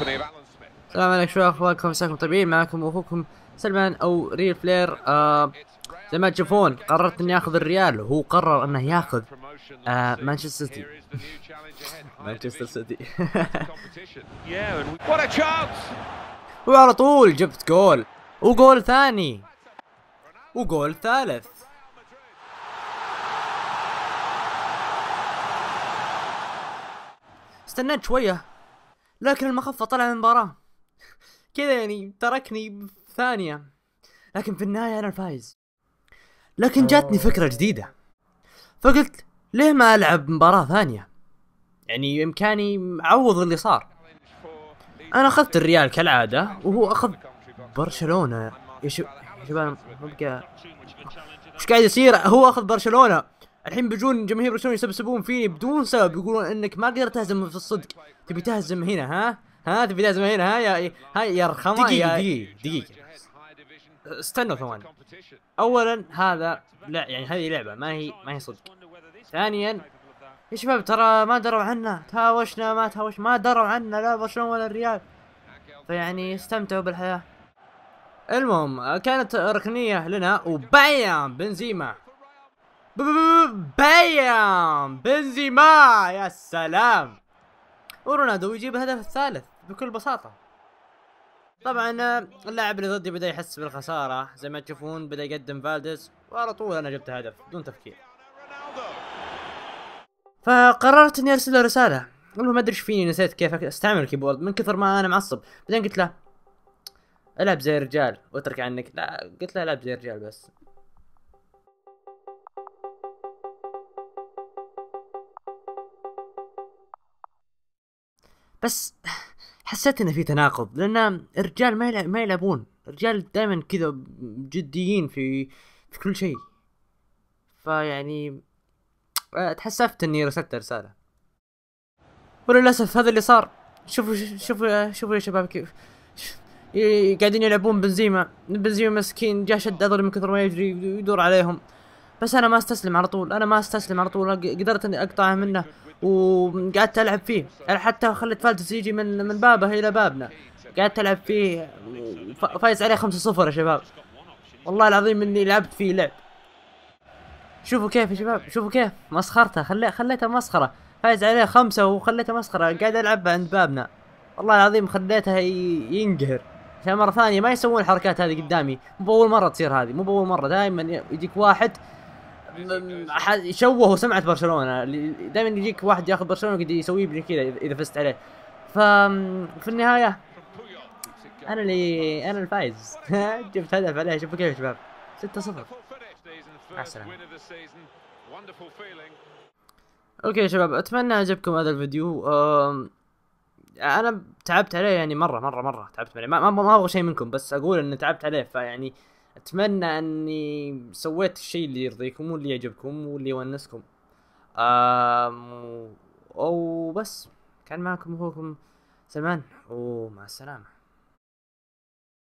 السلام عليكم شو اخباركم مساكم طيبين معكم اخوكم سلمان او ريل فلير آه زي ما تشوفون قررت اني اخذ الريال وهو قرر انه ياخذ آه مانشستر سيتي مانشستر سيتي وعلى طول جبت جول وجول ثاني وجول ثالث استنيت شويه لكن المخفة طلع من المباراة كذا يعني تركني ثانية لكن في النهاية أنا الفايز لكن جاتني فكرة جديدة فقلت ليه ما ألعب مباراة ثانية يعني إمكاني أعوض اللي صار أنا أخذت الريال كالعادة وهو أخذ برشلونة يا شباب ما وش قاعد يصير هو أخذ برشلونة الحين بيجون جماهير برشلونه يسبسبون فيني بدون سبب يقولون انك ما قدرت تهزم في الصدق تبي تهزم هنا ها ها تبي تهزم هنا ها يا ها يا رخمه دقيقة دقيقة دقيقة استنوا ثواني اولا هذا لا يعني هذه لعبة ما هي ما هي صدق ثانيا يا شباب ترى ما دروا عنا تهاوشنا ما تهاوش ما دروا عنا لا برشلونة ولا الريال فيعني استمتعوا بالحياة المهم كانت ركنية لنا وبايام بنزيما بيام بنزيما يا سلام ورونالدو يجيب الهدف الثالث بكل بساطة طبعا اللاعب اللي ضدي بدا يحس بالخسارة زي ما تشوفون بدا يقدم فالدس وعلى طول انا جبت هدف بدون تفكير فقررت اني ارسل له رسالة له ما ادري ايش فيني نسيت كيف استعمل الكيبورد من كثر ما انا معصب بعدين قلت له العب زي الرجال واترك عنك لا قلت له العب زي الرجال بس بس حسيت انه في تناقض لان الرجال ما ما يلعبون الرجال دائما كذا جديين في في كل شيء فيعني تحسفت اني رسلت رساله وللاسف هذا اللي صار شوفوا شوفوا شوفوا يا شباب كيف قاعدين يلعبون بنزيما بنزيما مسكين جاء شد اضرب من كثر ما يجري يدور عليهم بس انا ما استسلم على طول انا ما استسلم على طول قدرت اني اقطعه منه وقعدت العب فيه انا يعني حتى خليت فالتس يجي من من بابه الى بابنا قعدت العب فيه فايز عليه 5-0 يا شباب والله العظيم اني لعبت فيه لعب شوفوا كيف يا شباب شوفوا كيف مسخرته خلي خليته مسخره فايز عليه خمسه وخليته مسخره قاعد العبها عند بابنا والله العظيم خليته ينقهر عشان مره ثانيه ما يسوون الحركات هذه قدامي مو باول مره تصير هذه مو باول مره دائما يجيك واحد شوهوا سمعه برشلونه دائما يجيك واحد ياخذ برشلونه قد يسويه ابن كذا اذا فزت عليه ف في النهايه انا اللي انا الفايز جبت هدف عليه شوفوا كيف يا شباب 6 0 مع السلامه اوكي يا شباب اتمنى عجبكم هذا الفيديو انا تعبت عليه يعني مره مره مره تعبت عليه ما, ما ابغى شيء منكم بس اقول اني تعبت عليه فيعني اتمنى اني سويت الشيء اللي يرضيكم واللي يعجبكم واللي يونسكم أم... او بس كان معكم اخوكم سلمان ومع السلامه